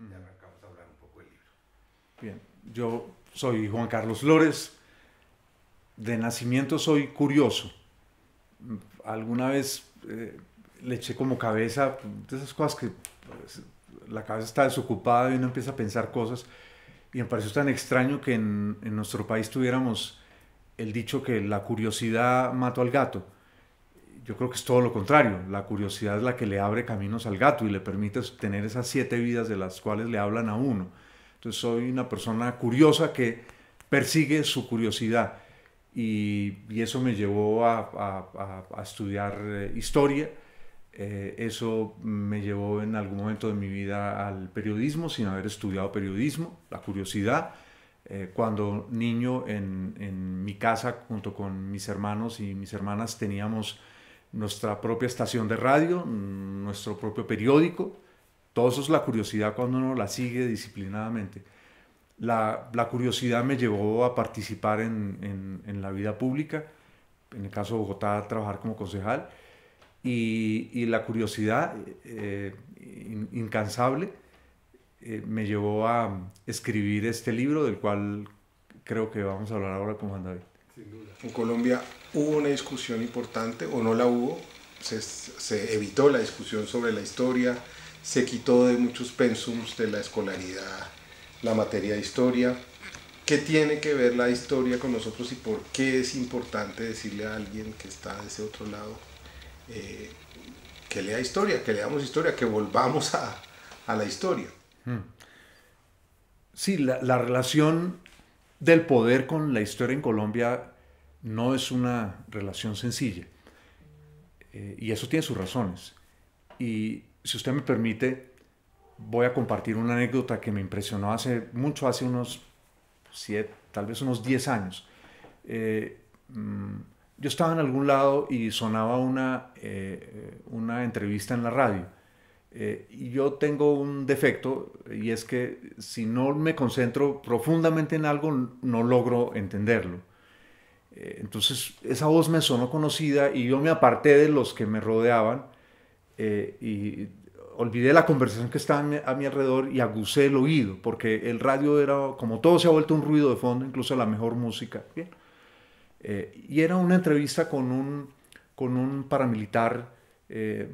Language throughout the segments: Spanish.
un Bien, yo soy Juan Carlos Flores. De nacimiento soy curioso. Alguna vez eh, le eché como cabeza, de esas cosas que pues, la cabeza está desocupada y uno empieza a pensar cosas. Y me pareció tan extraño que en, en nuestro país tuviéramos el dicho que la curiosidad mató al gato yo creo que es todo lo contrario. La curiosidad es la que le abre caminos al gato y le permite tener esas siete vidas de las cuales le hablan a uno. Entonces soy una persona curiosa que persigue su curiosidad y, eso me llevó a, estudiar eh, historia. Eh, eso me llevó en algún momento de mi vida al periodismo sin haber estudiado periodismo, la curiosidad. Eh, cuando niño en mi casa junto con mis hermanos y mis hermanas teníamos nuestra propia estación de radio, nuestro propio periódico. Todo eso es la curiosidad cuando uno la sigue disciplinadamente. La, curiosidad me llevó a participar en, la vida pública, en el caso de Bogotá, a trabajar como concejal. Y, la curiosidad eh, incansable eh, me llevó a escribir este libro, del cual creo que vamos a hablar ahora con Juan David. Sin duda. En Colombia hubo una discusión importante o no la hubo, se, evitó la discusión sobre la historia, se quitó de muchos pensums de la escolaridad la materia de historia. ¿Qué tiene que ver la historia con nosotros y por qué es importante decirle a alguien que está de ese otro lado eh, que lea historia, que leamos historia, que volvamos a, la historia? Hmm. Sí, la, la relación del poder con la historia en Colombia no es una relación sencilla. Eh, y eso tiene sus razones. Y si usted me permite, voy a compartir una anécdota que me impresionó hace mucho, hace unos 7, tal vez unos diez años. Eh, mm, yo estaba en algún lado y sonaba una, eh, entrevista en la radio. y yo tengo un defecto y es que si no me concentro profundamente en algo, no logro entenderlo. Eh, entonces esa voz me sonó conocida y yo me aparté de los que me rodeaban eh, y olvidé la conversación que estaba a mi, alrededor y aguzé el oído, porque el radio era, como todo se ha vuelto un ruido de fondo, incluso la mejor música. Eh, y era una entrevista con un, con un paramilitar, eh,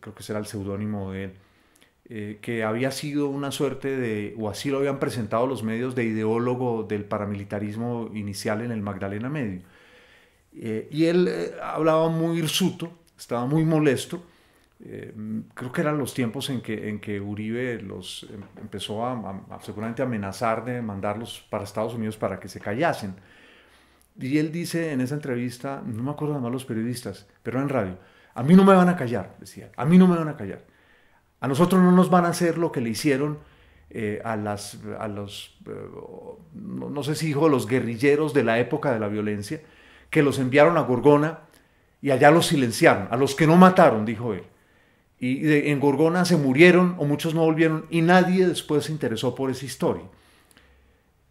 creo que será el seudónimo de él eh, que había sido una suerte de, o así lo habían presentado los medios, de ideólogo del paramilitarismo inicial en el Magdalena Medio. Eh, y él eh, hablaba muy hirsuto, estaba muy molesto. creo que eran los tiempos en que, en que Uribe los em, empezó a, seguramente amenazar de mandarlos para Estados Unidos para que se callasen. Y él dice en esa entrevista, no me acuerdo nada más los periodistas, pero en radio, a mí no me van a callar, decía, a mí no me van a callar. A nosotros no nos van a hacer lo que le hicieron eh, a, los, eh, no, sé si los guerrilleros de la época de la violencia, que los enviaron a Gorgona y allá los silenciaron, a los que no mataron, dijo él. Y en Gorgona se murieron o muchos no volvieron y nadie después se interesó por esa historia.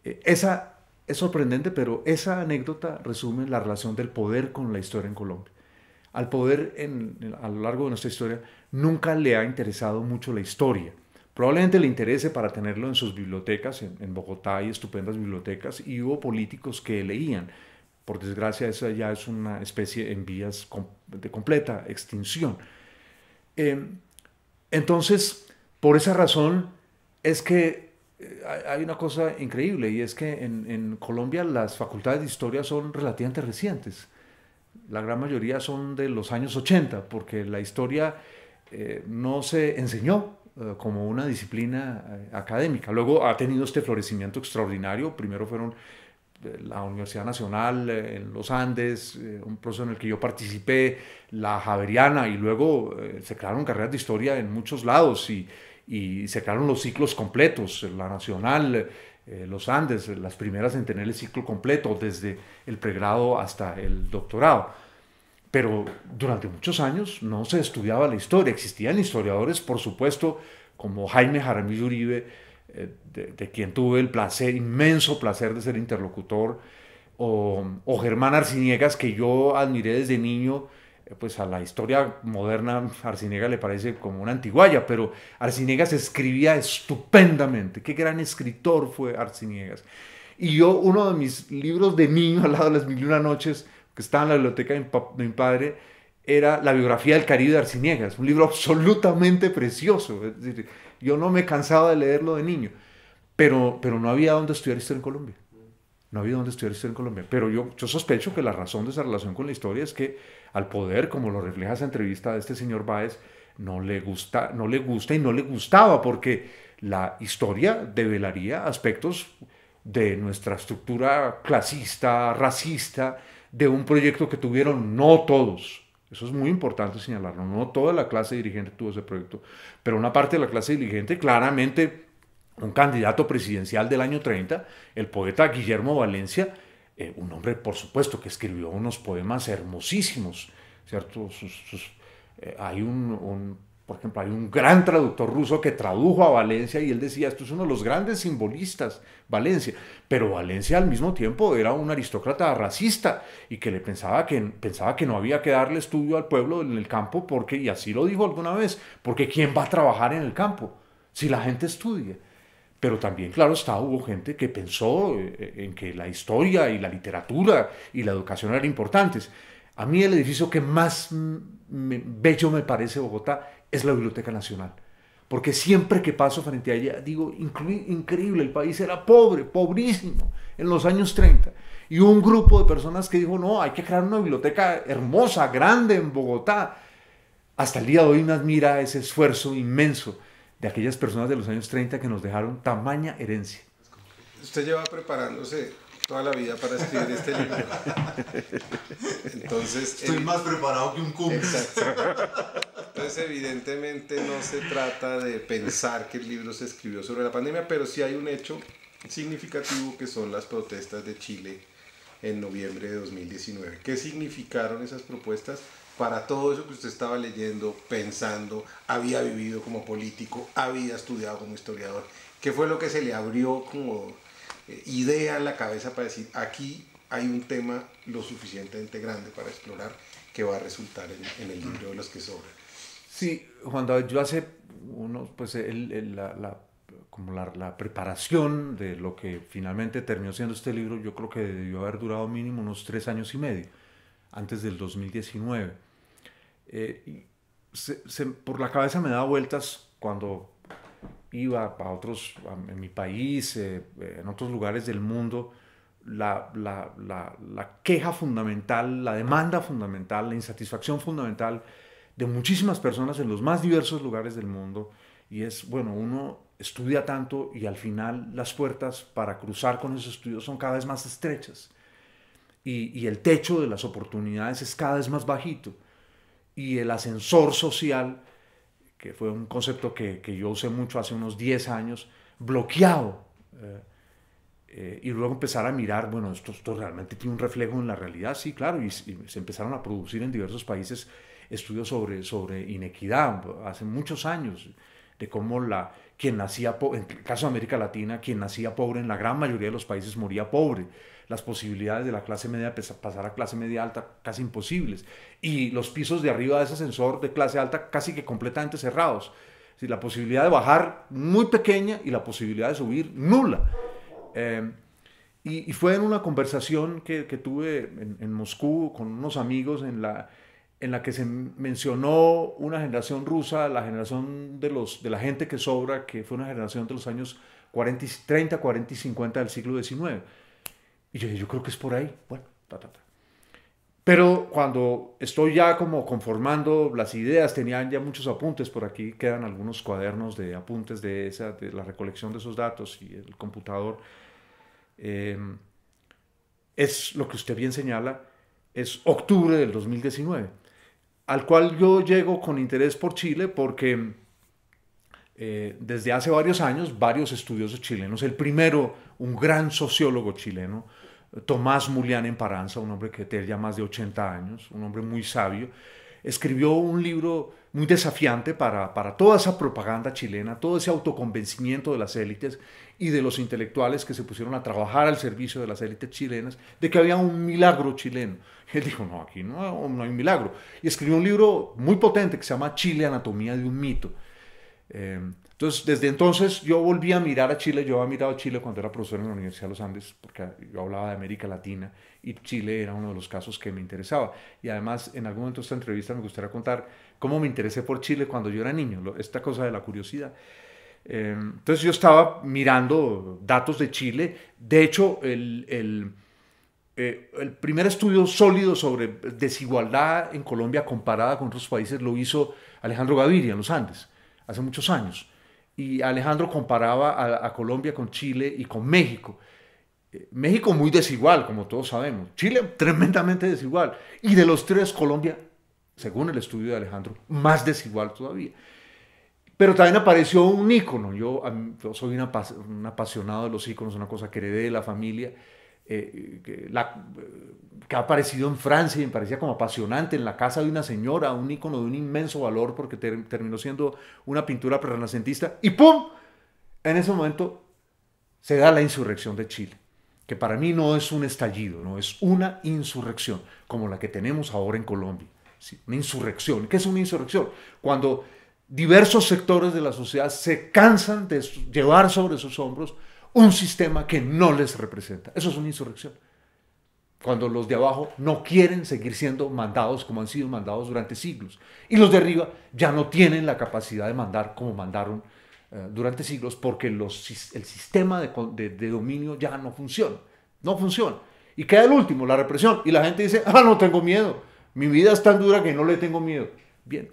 Eh, esa es sorprendente, pero esa anécdota resume la relación del poder con la historia en Colombia al poder a lo largo de nuestra historia nunca le ha interesado mucho la historia. Probablemente le interese para tenerlo en sus bibliotecas, en, Bogotá hay estupendas bibliotecas y hubo políticos que leían. Por desgracia, esa ya es una especie en vías de completa extinción. Em, entonces, por esa razón es que eh, hay una cosa increíble y es que en Colombia las facultades de historia son relativamente recientes la gran mayoría son de los años 80, porque la historia eh, no se enseñó eh, como una disciplina eh, académica. Luego ha tenido este florecimiento extraordinario. Primero fueron la Universidad Nacional en los Andes, un proceso en el que yo participé, la Javeriana, y luego se crearon carreras de historia en muchos lados y, y se crearon los ciclos completos, la Nacional, eh, los Andes, las primeras en tener el ciclo completo, desde el pregrado hasta el doctorado. Pero durante muchos años no se estudiaba la historia, existían historiadores, por supuesto, como Jaime Jaramillo Uribe, eh, de, quien tuve el placer, inmenso placer de ser interlocutor, o, o Germán Arciniegas, que yo admiré desde niño, eh, pues a la historia moderna Arciniegas le parece como una antiguaya, pero Arciniegas escribía estupendamente. Qué gran escritor fue Arciniegas. Y yo, uno de mis libros de niño, al lado de las mil y una noches, que estaba en la biblioteca de mi, padre, era la biografía del Caribe de Arciniegas, un libro absolutamente precioso. yo no me cansaba de leerlo de niño, pero, pero no había dónde estudiar historia en Colombia no había donde estudiar historia en Colombia. Pero yo, yo sospecho que la razón de esa relación con la historia es que al poder, como lo refleja esa entrevista de este señor Báez, no le gusta, no le gusta y no le gustaba, porque la historia develaría aspectos de nuestra estructura clasista, racista, de un proyecto que tuvieron no todos. Eso es muy importante señalarlo. No toda la clase dirigente tuvo ese proyecto, pero una parte de la clase dirigente claramente un candidato presidencial del año 30, el poeta Guillermo Valencia, eh, un hombre, por supuesto, que escribió unos poemas hermosísimos, ¿cierto? Eh, hay un, por ejemplo, hay un gran traductor ruso que tradujo a Valencia y él decía, esto es uno de los grandes simbolistas, Valencia, pero Valencia al mismo tiempo era un aristócrata racista y que le pensaba que, pensaba que no había que darle estudio al pueblo en el campo porque, y así lo dijo alguna vez, porque ¿quién va a trabajar en el campo si la gente estudia? Pero también, claro está, hubo gente que pensó eh, en que la historia y la literatura y la educación eran importantes. A mí el edificio que más bello me parece Bogotá es la Biblioteca Nacional. Porque siempre que paso frente a ella, digo, increíble, el país era pobre, pobrísimo, en los años 30. Y un grupo de personas que dijo, no, hay que crear una biblioteca hermosa, grande en Bogotá. Hasta el día de hoy me admira ese esfuerzo inmenso de aquellas personas de los años 30 que nos dejaron tamaña herencia. Usted lleva preparándose toda la vida para escribir este libro. Entonces, estoy más preparado que un cúmplice. Entonces, evidentemente no se trata de pensar que el libro se escribió sobre la pandemia, pero sí hay un hecho significativo que son las protestas de Chile en noviembre de 2019. ¿Qué significaron esas propuestas? para todo eso que usted estaba leyendo, pensando, había vivido como político, había estudiado como historiador? ¿Qué fue lo que se le abrió como eh, idea en la cabeza para decir, aquí hay un tema lo suficientemente grande para explorar que va a resultar en, el libro de los que sobran? Sí, Juan David, yo hace unos, pues la, como la, la, preparación de lo que finalmente terminó siendo este libro, yo creo que debió haber durado mínimo unos tres años y medio, antes del 2019. Eh, por la cabeza me daba vueltas cuando iba a otros, en mi país, eh, en otros lugares del mundo, la, queja fundamental, la demanda fundamental, la insatisfacción fundamental de muchísimas personas en los más diversos lugares del mundo. Y es, bueno, uno estudia tanto y al final las puertas para cruzar con esos estudios son cada vez más estrechas. y el techo de las oportunidades es cada vez más bajito y el ascensor social, que fue un concepto que, yo usé mucho hace unos 10 años, bloqueado. Eh, eh, y luego empezar a mirar, bueno, esto, esto, realmente tiene un reflejo en la realidad, sí, claro, y, se empezaron a producir en diversos países estudios sobre, sobre inequidad hace muchos años, de cómo la, quien nacía, en el caso de América Latina, quien nacía pobre en la gran mayoría de los países moría pobre las posibilidades de la clase media pasar a clase media alta casi imposibles. Y los pisos de arriba de ese ascensor de clase alta casi que completamente cerrados. si la posibilidad de bajar muy pequeña y la posibilidad de subir nula. Eh, y, fue en una conversación que, tuve en, Moscú con unos amigos en la, en la que se mencionó una generación rusa, la generación de, los, de la gente que sobra, que fue una generación de los años 40, 30, 40 y 50 del siglo XIX. Y yo yo creo que es por ahí. Bueno, ta, ta, ta. Pero cuando estoy ya como conformando las ideas, tenían ya muchos apuntes, por aquí quedan algunos cuadernos de apuntes de, esa, de la recolección de esos datos y el computador. Em, es lo que usted bien señala, es octubre del 2019, al cual yo llego con interés por Chile porque eh, desde hace varios años varios estudiosos chilenos. El primero, un gran sociólogo chileno, Tomás Mulián Emparanza, un hombre que tenía más de 80 años, un hombre muy sabio, escribió un libro muy desafiante para, toda esa propaganda chilena, todo ese autoconvencimiento de las élites y de los intelectuales que se pusieron a trabajar al servicio de las élites chilenas, de que había un milagro chileno. Él dijo, no, aquí no, no hay milagro. Y escribió un libro muy potente que se llama Chile, Anatomía de un Mito Em, entonces, desde entonces yo volví a mirar a Chile. Yo había mirado Chile cuando era profesor en la Universidad de los Andes, porque yo hablaba de América Latina y Chile era uno de los casos que me interesaba. Y además, en algún momento de esta entrevista me gustaría contar cómo me interesé por Chile cuando yo era niño, esta cosa de la curiosidad. Em, entonces yo estaba mirando datos de Chile. De hecho, el, eh, el primer estudio sólido sobre desigualdad en Colombia comparada con otros países lo hizo Alejandro Gaviria en los Andes hace muchos años. Y Alejandro comparaba a, Colombia con Chile y con México. Eh, México muy desigual, como todos sabemos. Chile tremendamente desigual. Y de los tres, Colombia, según el estudio de Alejandro, más desigual todavía. Pero también apareció un ícono. Yo, yo soy un apasionado de los íconos, una cosa que heredé de la familia. Eh, la, que ha aparecido en Francia y me parecía como apasionante, en la casa de una señora, un icono de un inmenso valor porque terminó siendo una pintura prerrenacentista y ¡pum! En ese momento se da la insurrección de Chile, que para mí no es un estallido, no es una insurrección como la que tenemos ahora en Colombia. una insurrección. ¿Qué es una insurrección? Cuando diversos sectores de la sociedad se cansan de llevar sobre sus hombros un sistema que no les representa. Eso es una insurrección. Cuando los de abajo no quieren seguir siendo mandados como han sido mandados durante siglos. Y los de arriba ya no tienen la capacidad de mandar como mandaron eh, durante siglos porque el sistema de, dominio ya no funciona. No funciona. Y queda el último, la represión. Y la gente dice, ah, no tengo miedo. Mi vida es tan dura que no le tengo miedo. Bien.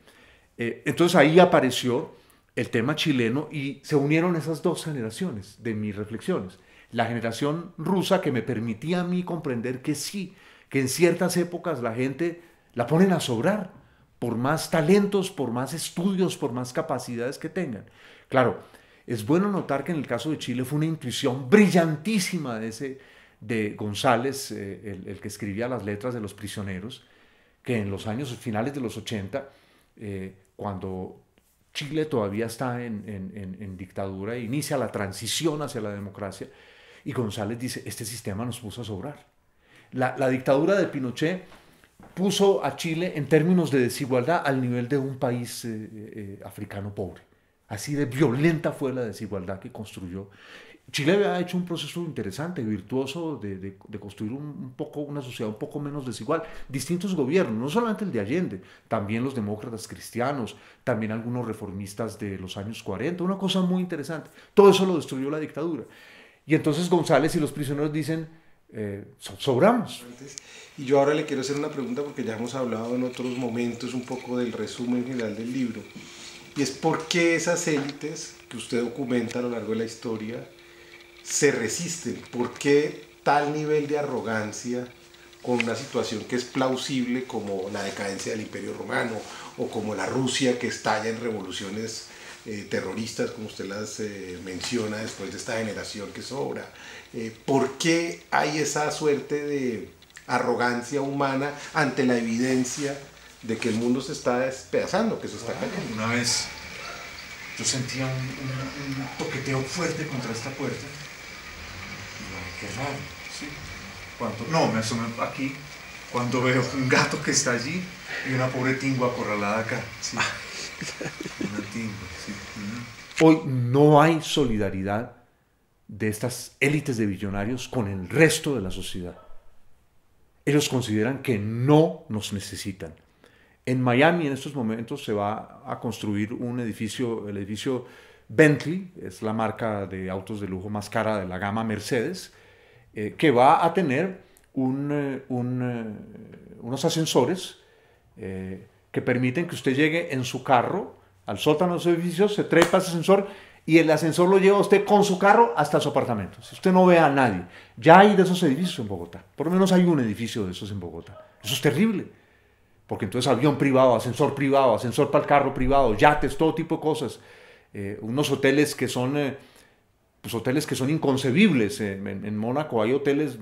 Eh, entonces ahí apareció el tema chileno y se unieron esas dos generaciones de mis reflexiones. La generación rusa que me permitía a mí comprender que sí, que en ciertas épocas la gente la ponen a sobrar por más talentos, por más estudios, por más capacidades que tengan. Claro, es bueno notar que en el caso de Chile fue una intuición brillantísima de ese de González, eh, el, que escribía las letras de los prisioneros, que en los años finales de los 80, eh, cuando Chile todavía está en, dictadura inicia la transición hacia la democracia. Y González dice, este sistema nos puso a sobrar. La, dictadura de Pinochet puso a Chile en términos de desigualdad al nivel de un país eh, eh, eh, africano pobre. Así de violenta fue la desigualdad que construyó Chile ha hecho un proceso interesante, virtuoso, de, de, construir un, poco, una sociedad un poco menos desigual. Distintos gobiernos, no solamente el de Allende, también los demócratas cristianos, también algunos reformistas de los años 40, una cosa muy interesante. Todo eso lo destruyó la dictadura. Y entonces González y los prisioneros dicen, eh, sobramos. Y yo ahora le quiero hacer una pregunta porque ya hemos hablado en otros momentos un poco del resumen general del libro. Y es por qué esas élites que usted documenta a lo largo de la historia, se resisten? ¿Por qué tal nivel de arrogancia con una situación que es plausible como la decadencia del Imperio Romano o como la Rusia que estalla en revoluciones eh, terroristas, como usted las eh, menciona después de esta generación que sobra? Eh, ¿Por qué hay esa suerte de arrogancia humana ante la evidencia de que el mundo se está despedazando, que eso está cayendo? una vez yo sentía un, un toqueteo fuerte contra esta puerta no, me asomé aquí cuando veo un gato que está allí y una pobre tingua acorralada acá. Una tingua, sí. Hoy no hay solidaridad de estas élites de billonarios con el resto de la sociedad. Ellos consideran que no nos necesitan. En Miami en estos momentos se va a construir un edificio, el edificio Bentley, es la marca de autos de lujo más cara de la gama Mercedes, eh, que va a tener eh, eh, unos ascensores que permiten que usted llegue en su carro al sótano de los edificio, se trepa ese ascensor y el ascensor lo lleva usted con su carro hasta su apartamento. Si usted no ve a nadie, ya hay de esos edificios en Bogotá. Por lo menos hay un edificio de esos en Bogotá. Eso es terrible. Porque entonces avión privado, ascensor privado, ascensor para el carro privado, yates, todo tipo de cosas. unos hoteles que son pues, hoteles que son inconcebibles. En, Mónaco hay hoteles,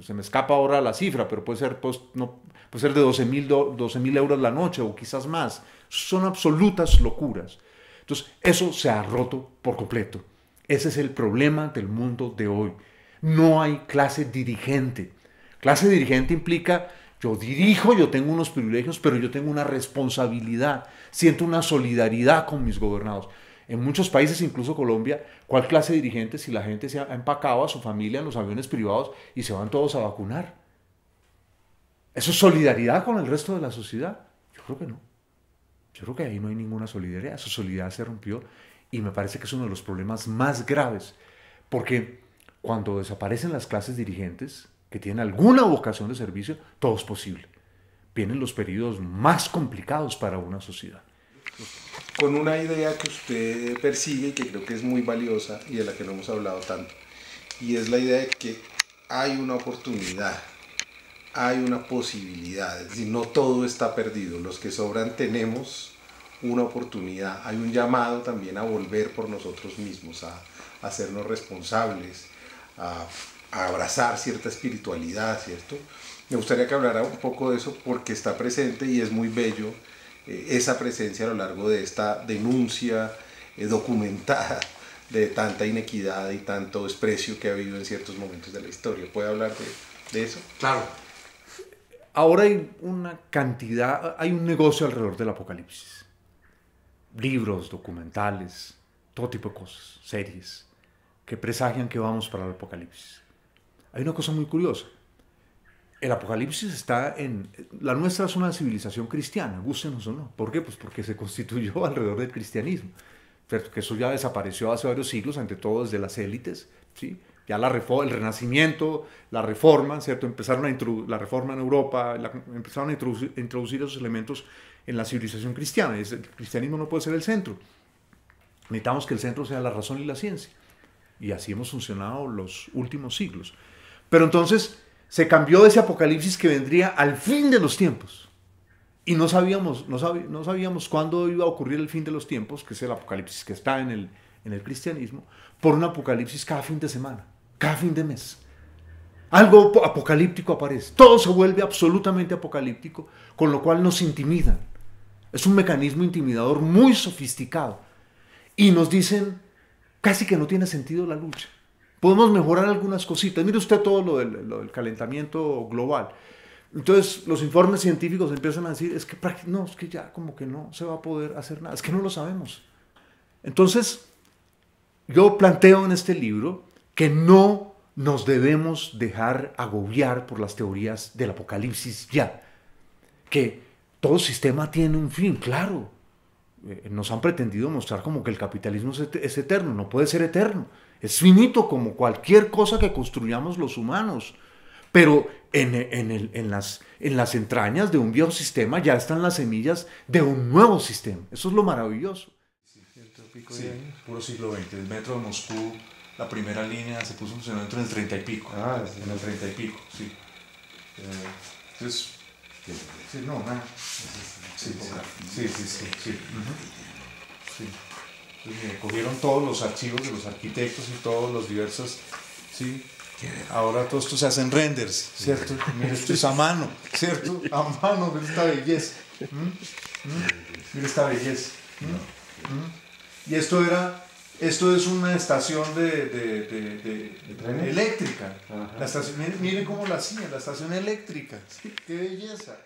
se me escapa ahora la cifra, pero puede ser, pues, no, puede ser de 12 mil euros la noche o quizás más. Son absolutas locuras. Entonces, eso se ha roto por completo. Ese es el problema del mundo de hoy. No hay clase dirigente. Clase dirigente implica yo dirijo, yo tengo unos privilegios, pero yo tengo una responsabilidad, siento una solidaridad con mis gobernados. En muchos países, incluso Colombia, ¿cuál clase de si la gente se ha empacado a su familia en los aviones privados y se van todos a vacunar? ¿Eso es solidaridad con el resto de la sociedad? Yo creo que no. Yo creo que ahí no hay ninguna solidaridad. Su solidaridad se rompió y me parece que es uno de los problemas más graves. Porque cuando desaparecen las clases dirigentes que tienen alguna vocación de servicio, todo es posible. Vienen los periodos más complicados para una sociedad con una idea que usted persigue y que creo que es muy valiosa y de la que no hemos hablado tanto. Y es la idea de que hay una oportunidad, hay una posibilidad, es no todo está perdido, los que sobran tenemos una oportunidad, hay un llamado también a volver por nosotros mismos, a, hacernos responsables, a, a abrazar cierta espiritualidad, ¿cierto? Me gustaría que hablara un poco de eso porque está presente y es muy bello eh, esa presencia a lo largo de esta denuncia eh, documentada de tanta inequidad y tanto desprecio que ha habido en ciertos momentos de la historia. ¿Puede hablar de, eso? Claro. Ahora hay una cantidad, hay un negocio alrededor del apocalipsis. Libros, documentales, todo tipo de cosas, series, que presagian que vamos para el apocalipsis. Hay una cosa muy curiosa el Apocalipsis está en... La nuestra es una civilización cristiana, gúsenos o no. ¿Por qué? Pues porque se constituyó alrededor del cristianismo. Que eso ya desapareció hace varios siglos, ante todo desde las élites, ¿sí? Ya la el renacimiento, la reforma, ¿cierto? Empezaron a la reforma en Europa, empezaron a introducir, esos elementos en la civilización cristiana. Es, el cristianismo no puede ser el centro. Necesitamos que el centro sea la razón y la ciencia. Y así hemos funcionado los últimos siglos. Pero entonces, se cambió ese apocalipsis que vendría al fin de los tiempos. Y no sabíamos, no, no sabíamos cuándo iba a ocurrir el fin de los tiempos, que es el apocalipsis que está en el, en el cristianismo, por un apocalipsis cada fin de semana, cada fin de mes. Algo apocalíptico aparece. Todo se vuelve absolutamente apocalíptico, con lo cual nos intimidan. Es un mecanismo intimidador muy sofisticado. Y nos dicen, casi que no tiene sentido la lucha. Podemos mejorar algunas cositas. Mire usted todo lo del, calentamiento global. Entonces los informes científicos empiezan a decir, es que no, es que ya como que no se va a poder hacer nada, es que no lo sabemos. Entonces, yo planteo en este libro que no nos debemos dejar agobiar por las teorías del apocalipsis ya, que todo sistema tiene un fin, claro. Eh, nos han pretendido mostrar como que el capitalismo es eterno, no puede ser eterno. Es finito como cualquier cosa que construyamos los humanos. Pero en, las, entrañas de un viejo sistema ya están las semillas de un nuevo sistema. Eso es lo maravilloso. Sí, pico sí puro siglo XX. El metro de Moscú, la primera línea se puso en funcionamiento en el 30 y pico. Ah, en el 30 y pico, sí. entonces, eh, sí, no, nada. Sí, sí, sí. sí, sí. sí me cogieron todos los archivos de los arquitectos y todos los diversos, ¿sí? Ahora todo esto se hace renders, ¿cierto? esto es a mano, ¿cierto? A mano, mira esta belleza. Mira esta belleza. Y esto era, esto es una estación de, eléctrica. La miren, cómo la hacía, la estación eléctrica. qué belleza.